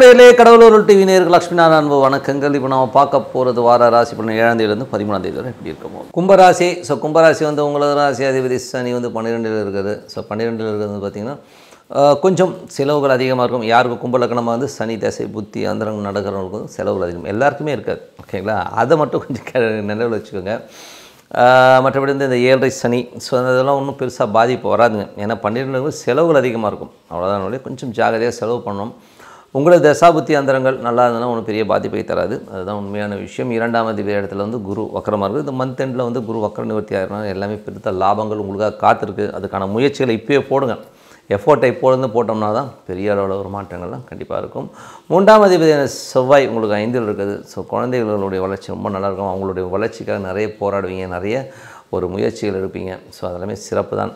நேரிலே கடவுளூர் டிவி நேர்கள் லக்ஷ்மி நாராயண வணக்கங்கள் இப்போ நம்ம பார்க்க போகிறது வார ராசி பலன் ஏழாம் தேதியிலேருந்து பதிமூணாம் தேதி வரை எப்படி இருக்கும் கும்பராசி ஸோ கும்பராசி வந்து உங்களது ராசி அதிபதி சனி வந்து பன்னிரெண்டில் இருக்குது ஸோ பன்னிரெண்டில் இருக்கிறது பார்த்திங்கன்னா கொஞ்சம் செலவுகள் அதிகமாக இருக்கும் யாருக்கும் கும்பலக்கணமாக வந்து சனி தசை புத்தி அந்தரங்கம் வந்து செலவுகள் அதிகம் எல்லாருக்குமே இருக்காது ஓகேங்களா அதை மட்டும் கொஞ்சம் நினைவில் வச்சுக்கோங்க மற்றபடி வந்து இந்த ஏழரை சனி ஸோ அதெல்லாம் ஒன்றும் பெருசாக பாதிப்பு வராதுங்க ஏன்னா பன்னிரெண்டு செலவுகள் அதிகமாக இருக்கும் அவ்வளோதான் கொஞ்சம் ஜாகிரதையாக செலவு பண்ணணும் உங்களது தசாபுத்தி அந்தரங்கள் நல்லா இருந்தாலும் ஒன்றும் பெரிய பாதிப்பை தராது அதுதான் உண்மையான விஷயம் இரண்டாம் அதிபதி இடத்துல வந்து குரு வக்கரமாக இருக்குது இந்த மந்த் எண்டில் வந்து குரு வக்கர நிவர்த்தி ஆகிறனால எல்லாமே பெருத்த லாபங்கள் உங்களுக்காக காத்திருக்கு அதுக்கான முயற்சிகளை இப்போயே போடுங்க எஃபோர்ட்டை இப்போலேருந்து போட்டோம்னா தான் பெரிய அளவில் ஒரு மாற்றங்கள்லாம் கண்டிப்பாக இருக்கும் மூன்றாம் அதிபதியான செவ்வாய் உங்களுக்கு ஐந்தில் இருக்குது ஸோ குழந்தைகளுடைய வளர்ச்சி ரொம்ப நல்லாயிருக்கும் அவங்களுடைய வளர்ச்சிக்காக நிறைய போராடுவீங்க நிறைய ஒரு முயற்சிகள் எடுப்பீங்க ஸோ அதெல்லாமே சிறப்பு தான்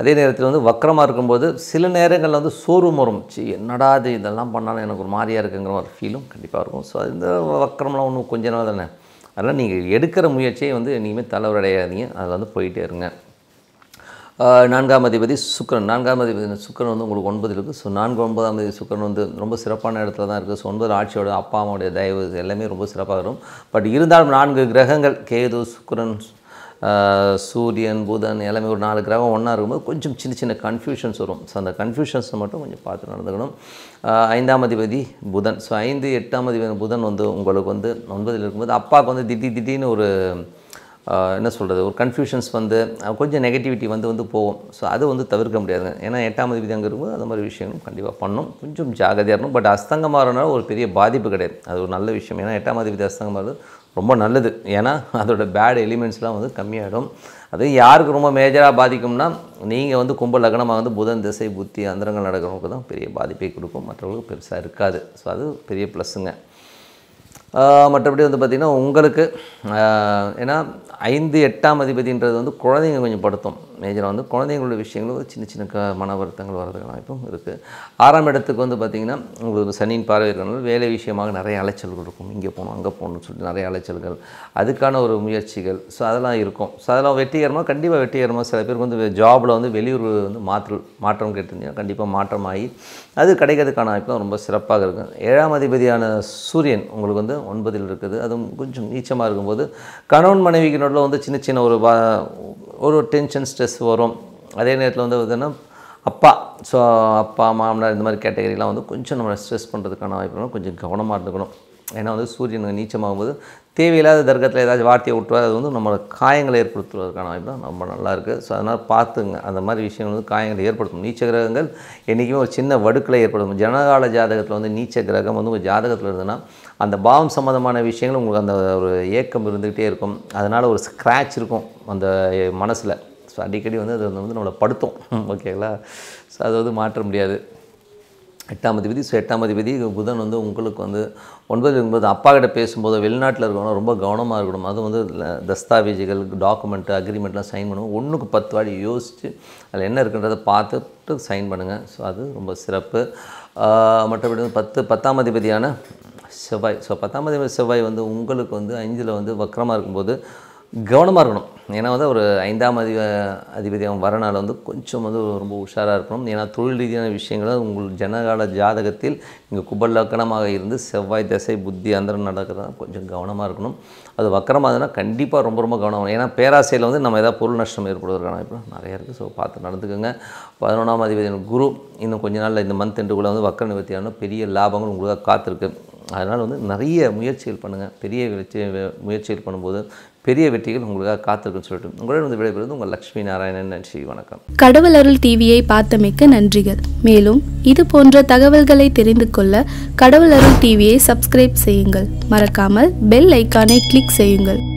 அதே நேரத்தில் வந்து வக்கரமாக இருக்கும்போது சில நேரங்களில் வந்து சோறு முறம் சி என்னடா அது இதெல்லாம் பண்ணாலும் எனக்கு ஒரு மாதிரியாக இருக்குங்கிற ஒரு ஃபீலும் கண்டிப்பாக இருக்கும் ஸோ இந்த வக்கரம்லாம் ஒன்றும் கொஞ்ச நாள் தானே அதனால் நீங்கள் எடுக்கிற முயற்சியை வந்து இனிமேல் தலைவரடையாதீங்க அதில் வந்து போயிட்டே இருங்க நான்காம் அதிபதி சுக்கரன் நான்காம் அதிபதி சுக்கரன் வந்து உங்களுக்கு ஒன்பது இருக்குது ஸோ நான்கு ஒன்பதாம் தேதி சுக்கரன் வந்து ரொம்ப சிறப்பான இடத்துல தான் இருக்குது ஸோ ஒன்பது ஆட்சியோட அப்பா அம்மாவுடைய தயவு எல்லாமே ரொம்ப சிறப்பாக இருக்கும் பட் இருந்தாலும் நான்கு கிரகங்கள் கேது சுக்கரன் சூரியன் புதன் எல்லாமே ஒரு நாலு கிரகம் ஒன்றா இருக்கும்போது கொஞ்சம் சின்ன சின்ன கன்ஃபியூஷன்ஸ் வரும் ஸோ அந்த கன்ஃபியூஷன்ஸை மட்டும் கொஞ்சம் பார்த்து நடந்துக்கணும் ஐந்தாம் அதிபதி புதன் ஸோ ஐந்து எட்டாம் அதிபதி புதன் வந்து உங்களுக்கு வந்து ஒன்பதில் இருக்கும்போது அப்பாவுக்கு வந்து திடீர் திடீர்னு ஒரு என்ன சொல்கிறது ஒரு கன்ஃபியூஷன்ஸ் வந்து கொஞ்சம் நெகட்டிவிட்டி வந்து வந்து போகும் ஸோ அதை வந்து தவிர்க்க முடியாது ஏன்னா எட்டாம் விதங்கிறது அந்த மாதிரி விஷயங்களும் கண்டிப்பாக பண்ணும் கொஞ்சம் ஜாகிரதையாக இருக்கணும் பட் அஸ்தங்கமாக ஒரு பெரிய பாதிப்பு கிடையாது அது ஒரு நல்ல விஷயம் ஏன்னா எட்டாம் தேதி அஸ்தங்கமாக ரொம்ப நல்லது ஏன்னா அதோட பேட் எலிமெண்ட்ஸ்லாம் வந்து கம்மியாகிடும் அது யாருக்கு ரொம்ப மேஜராக பாதிக்கும்னா நீங்கள் வந்து கும்ப லக்னமாக வந்து புதன் திசை புத்தி அந்தரங்கள் நடக்கிறவங்களுக்கு தான் பெரிய பாதிப்பை கொடுக்கும் மற்றவங்களுக்கு பெருசாக இருக்காது ஸோ அது பெரிய ப்ளஸ்ஸுங்க மற்றபடி வந்து பார்த்திங்கன்னா உங்களுக்கு ஏன்னா ஐந்து எட்டாம் அதிபதின்றது வந்து குழந்தைங்க கொஞ்சம் படுத்தும் மேஜராக வந்து குழந்தைங்களோட விஷயங்களும் சின்ன சின்ன க மன வருத்தங்கள் வரதுக்கு வாய்ப்பும் இருக்குது ஆறாம் இடத்துக்கு வந்து பார்த்திங்கன்னா உங்களுக்கு சனியின் பார்வை இருக்கிறனால வேலை விஷயமாக நிறைய அலைச்சல்கள் இருக்கும் இங்கே போகணும் அங்கே போகணும்னு சொல்லிட்டு நிறைய அலைச்சல்கள் அதுக்கான ஒரு முயற்சிகள் ஸோ அதெல்லாம் இருக்கும் ஸோ அதெல்லாம் வெற்றிகரமாக கண்டிப்பாக வெற்றிகரமாக சில பேருக்கு வந்து ஜாபில் வந்து வெளியூர் வந்து மாற்று மாற்றம் கேட்டிருந்தீங்கன்னா கண்டிப்பாக மாற்றமாகி அது கிடைக்கிறதுக்கான வாய்ப்பு ரொம்ப சிறப்பாக இருக்கும் ஏழாம் அதிபதியான சூரியன் உங்களுக்கு வந்து ஒன்பதில் இருக்குது அதுவும் கொஞ்சம் நீச்சமாக இருக்கும்போது கணவன் மனைவிக்கு நடுவில் வந்து சின்ன சின்ன ஒரு ஒரு டென்ஷன் ஸ்ட்ரெஸ் வரும் அதே நேரத்தில் வந்து பார்த்தீங்கன்னா அப்பா ஸோ அப்பா மாமனார் இந்த மாதிரி கேட்டகரிலாம் வந்து கொஞ்சம் நம்ம ஸ்ட்ரெஸ் பண்ணுறதுக்கான வாய்ப்புகளும் கொஞ்சம் கவனமாக இருந்துக்கணும் ஏன்னா வந்து சூரியன் நீச்சமாகும்போது தேவையில்லாத தர்க்கத்தில் ஏதாச்சும் வார்த்தையை விட்டுவார் அது வந்து நம்மளோட காயங்களை ஏற்படுத்துவதற்கான வாய்ப்பு தான் ரொம்ப நல்லாயிருக்கு ஸோ அதனால் பார்த்துங்க அந்த மாதிரி விஷயங்கள் வந்து காயங்களை ஏற்படுத்தும் நீச்ச கிரகங்கள் என்றைக்குமே ஒரு சின்ன வடுக்களை ஏற்படுத்தும் ஜனகால ஜாதகத்தில் வந்து நீச்ச கிரகம் வந்து உங்கள் ஜாதகத்தில் இருந்ததுன்னா அந்த பாவம் சம்மந்தமான விஷயங்கள் உங்களுக்கு அந்த ஒரு ஏக்கம் இருந்துக்கிட்டே இருக்கும் அதனால் ஒரு ஸ்க்ராட்ச் இருக்கும் அந்த மனசில் ஸோ அடிக்கடி வந்து அது வந்து நம்மளை படுத்தும் ஓகேங்களா ஸோ அது வந்து மாற்ற முடியாது எட்டாம் அதிபதி ஸோ எட்டாம் அதிபதி புதன் வந்து உங்களுக்கு வந்து ஒன்பது ஒன்பது அப்பா கிட்ட பேசும்போது வெளிநாட்டில் இருக்கணும் ரொம்ப கவனமாக இருக்கணும் அது வந்து தஸ்தாவேஜுகள் டாக்குமெண்ட்டு அக்ரிமெண்ட்லாம் சைன் பண்ணுவோம் ஒன்றுக்கு பத்து வாடி யோசித்து அதில் என்ன இருக்குன்றதை பார்த்துட்டு சைன் பண்ணுங்கள் ஸோ அது ரொம்ப சிறப்பு மற்றபடி வந்து பத்து பத்தாம் அதிபதியான செவ்வாய் ஸோ பத்தாம் அதிபதி செவ்வாய் வந்து உங்களுக்கு வந்து அஞ்சில் வந்து வக்கரமாக இருக்கும்போது கவனமாக இருக்கணும் ஏன்னா வந்து ஒரு ஐந்தாம் அதி அதிபதி அவன் வரனால வந்து கொஞ்சம் வந்து ரொம்ப உஷாராக இருக்கணும் ஏன்னா தொழில் ரீதியான விஷயங்களை உங்கள் ஜனகால ஜாதகத்தில் இங்கே குபலக்கணமாக இருந்து செவ்வாய் தசை புத்தி அந்தரம் நடக்கிறதா கொஞ்சம் கவனமாக இருக்கணும் அது வக்கரமாகுதுன்னா கண்டிப்பாக ரொம்ப ரொம்ப கவனம் ஏன்னா பேராசையில் வந்து நம்ம எதாவது பொருள் நஷ்டம் ஏற்படுவதற்கான இப்போ நிறையா இருக்குது ஸோ பார்த்து நடந்துக்கோங்க பதினொன்றாம் அதிபதியின் குரு இன்னும் கொஞ்ச நாளில் இந்த மந்த் எண்டுக்குள்ளே வந்து வக்கர நிவர்த்தியான பெரிய லாபங்கள் உங்களுக்காக காத்திருக்கு அதனால் வந்து நிறைய முயற்சிகள் பண்ணுங்கள் பெரிய முயற்சிகள் பண்ணும்போது பெரிய வெற்றிகள் உங்களுக்காக காத்திருக்குன்னு சொல்லிட்டு உங்களுடன் வந்து விடைபெறுவது உங்கள் லக்ஷ்மி நாராயணன் நன்றி வணக்கம் கடவுள் அருள் டிவியை பார்த்தமைக்க நன்றிகள் மேலும் இது போன்ற தகவல்களை தெரிந்து கொள்ள கடவுள் அருள் டிவியை சப்ஸ்கிரைப் செய்யுங்கள் மறக்காமல் பெல் ஐக்கானை கிளிக் செய்யுங்கள்